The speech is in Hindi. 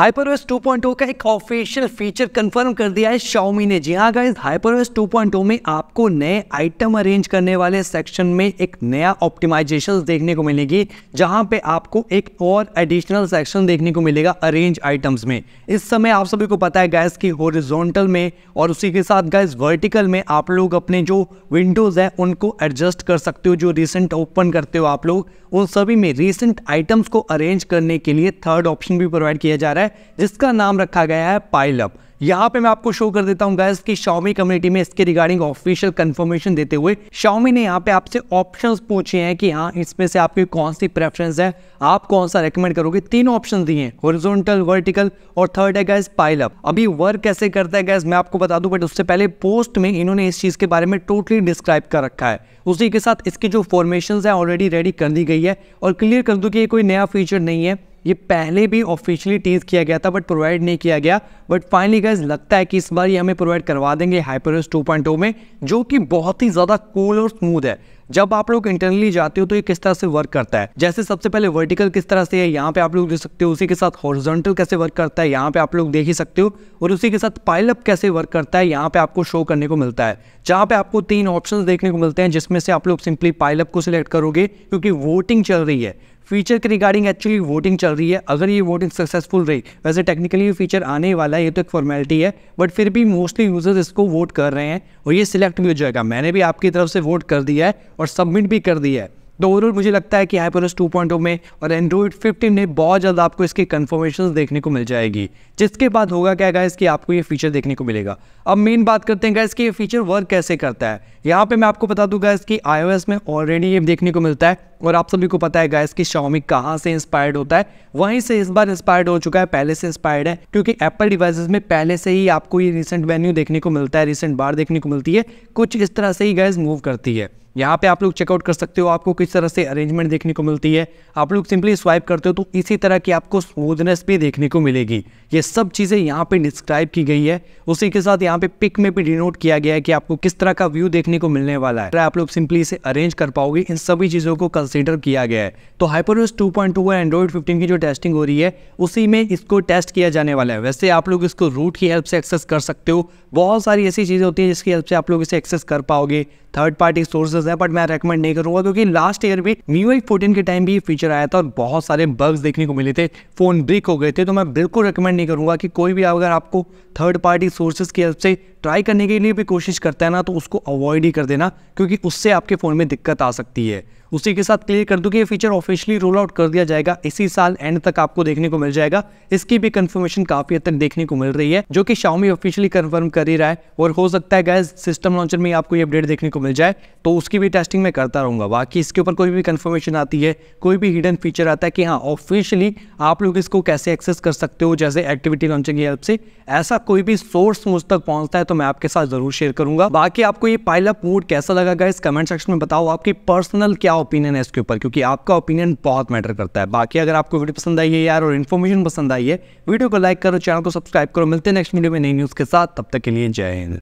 हाइपरवेस टू oh का एक ऑफिशियल फीचर कंफर्म कर दिया है शाओमी ने जी हाँ गाइज हाइपरवेस टू में आपको नए आइटम अरेंज करने वाले सेक्शन में एक नया ऑप्टिमाइजेशन देखने को मिलेगी जहां पे आपको एक और एडिशनल सेक्शन देखने को मिलेगा अरेंज आइटम्स में इस समय आप सभी को पता है गैस की होरिजोनटल में और उसी के साथ गैस वर्टिकल में आप लोग अपने जो विंडोज़ हैं उनको एडजस्ट कर सकते हो जो रिसेंट ओपन करते हो आप लोग उन सभी में रिसेंट आइटम्स को अरेंज करने के लिए थर्ड ऑप्शन भी प्रोवाइड किया जा रहा है जिसका नाम रखा गया है पाइलअप यहाँ पे मैं आपको शो कर देता हूँ गैस की शाओमी कम्युनिटी में इसके रिगार्डिंग ऑफिशियल कंफर्मेशन देते हुए शाओमी ने यहाँ पे आपसे ऑप्शंस पूछे हैं कि हाँ इसमें से आपकी कौन सी प्रेफरेंस है आप कौन सा रेकमेंड करोगे तीन ऑप्शन दिए हैं हॉरिजॉन्टल वर्टिकल और थर्ड है गैस पाइलअप अभी वर्क कैसे करता है गैस मैं आपको बता दूँ बट उससे पहले पोस्ट में इन्होंने इस चीज़ के बारे में टोटली डिस्क्राइब कर रखा है उसी के साथ इसकी जो फॉर्मेशन है ऑलरेडी रेडी कर दी गई है और क्लियर कर दूँ कि ये कोई नया फीचर नहीं है ये पहले भी ऑफिशियली टीज किया गया था बट प्रोवाइड नहीं किया गया बट फाइनली गाइज लगता है कि इस बार ये हमें प्रोवाइड करवा देंगे हाइपर एस oh में जो कि बहुत ही ज़्यादा कूल और स्मूथ है जब आप लोग इंटरनली जाते हो तो ये किस तरह से वर्क करता है जैसे सबसे पहले वर्टिकल किस तरह से है यहाँ पे आप लोग देख सकते हो उसी के साथ हॉरिजॉन्टल कैसे वर्क करता है यहाँ पे आप लोग देख ही सकते हो और उसी के साथ पाइलअप कैसे वर्क करता है यहाँ पे आपको शो करने को मिलता है जहाँ पे आपको तीन ऑप्शन देखने को मिलते हैं जिसमें से आप लोग सिंपली पाइलअप को सिलेक्ट करोगे क्योंकि वोटिंग चल रही है फीचर के रिगार्डिंग एक्चुअली वोटिंग चल रही है अगर ये वोटिंग सक्सेसफुल रही वैसे टेक्निकली ये फीचर आने वाला है ये तो एक फॉर्मेलिटी है बट फिर भी मोस्टली यूजर्स इसको वोट कर रहे हैं और ये सिलेक्ट भी हो जाएगा मैंने भी आपकी तरफ से वोट कर दिया है और सबमिट भी कर दिया है तो ओवरऑल मुझे लगता है कि हाईपरस 2.0 में और एंड्रॉयड 15 में बहुत जल्द आपको इसके कन्फर्मेशन देखने को मिल जाएगी जिसके बाद होगा क्या गाइस कि आपको ये फीचर देखने को मिलेगा अब मेन बात करते हैं गाइस कि ये फीचर वर्क कैसे करता है यहाँ पे मैं आपको बता दूँ गाइस कि आई में ऑलरेडी ये देखने को मिलता है और आप सभी को पता है गाइस कि शॉमिक कहाँ से इंस्पायर्ड होता है वहीं से इस बार इंस्पायर्ड हो चुका है पहले से इंस्पायर्ड है क्योंकि एप्पल डिवाइसेस में पहले से ही आपको ये रिसेंट वेन्यू देखने को मिलता है रिसेंट बार देखने को मिलती है कुछ इस तरह से ही गैस मूव करती है यहाँ पे आप लोग चेकआउट कर सकते हो आपको किस तरह से अरेंजमेंट देखने को मिलती है आप लोग सिंपली स्वाइप करते हो तो इसी तरह की आपको स्मूदनेस भी देखने को मिलेगी ये सब चीज़ें यहाँ पे डिस्क्राइब की गई है उसी के साथ यहाँ पे पिक में भी डिनोट किया गया है कि आपको किस तरह का व्यू देखने को मिलने वाला है आप लोग सिंपली इसे अरेंज कर पाओगे इन सभी चीज़ों को कंसिडर किया गया है तो HyperOS two point two Android fifteen की जो टेस्टिंग हो रही है उसी में इसको टेस्ट किया जाने वाला है वैसे आप लोग इसको रूट की हेल्प से एक्सेस कर सकते हो बहुत सारी ऐसी चीज़ें होती हैं जिसकी हेल्प से आप लोग इसे एक्सेस कर पाओगे थर्ड पार्टी सोर्सेज है बट मैं रेकमेंड नहीं करूंगा क्योंकि लास्ट ईयर भी मीओ फोर्टीन के टाइम भी ये फीचर आया था और बहुत सारे बग्स देखने को मिले थे फोन ब्रिक हो गए थे तो मैं बिल्कुल रिकमेंड नहीं करूंगा कि कोई भी अगर आपको थर्ड पार्टी सोर्सेज की हेल्प से ट्राई करने के लिए भी कोशिश करता है ना तो उसको अवॉइड ही कर देना क्योंकि उससे आपके फ़ोन में दिक्कत आ सकती है उसी के साथ क्लियर कर दूँ कि ये फीचर ऑफिशियली रोल आउट कर दिया जाएगा इसी साल एंड तक आपको देखने को मिल जाएगा इसकी भी कंफर्मेशन काफ़ी हद तक देखने को मिल रही है जो कि शाओमी ऑफिशियली कंफर्म कर ही रहा है और हो सकता है गैस सिस्टम लॉन्चर में आपको ये अपडेट देखने को मिल जाए तो उसकी भी टेस्टिंग मैं करता रहूँगा बाकी इसके ऊपर कोई भी कन्फर्मेशन आती है कोई भी हिडन फीचर आता है कि हाँ ऑफिशियली आप लोग इसको कैसे एक्सेस कर सकते हो जैसे एक्टिविटी लॉन्चिंग की हेल्प से ऐसा कोई भी सोर्स मुझ तक पहुंचता है तो मैं आपके साथ जरूर शेयर करूंगा बाकी आपको ये पाइलअप मूड कैसा लगा इस कमेंट सेक्शन में बताओ आपकी पर्सनल क्या ओपिनियन है इसके ऊपर क्योंकि आपका ओपिनियन बहुत मैटर करता है बाकी अगर आपको वीडियो पसंद आई है यार और इन्फॉर्मेशन पसंद आई है वीडियो को लाइक करो चैनल को सब्सक्राइब करो मिलते हैं नेक्स्ट वीडियो में नई न्यूज़ के साथ तब तक के लिए जय हिंद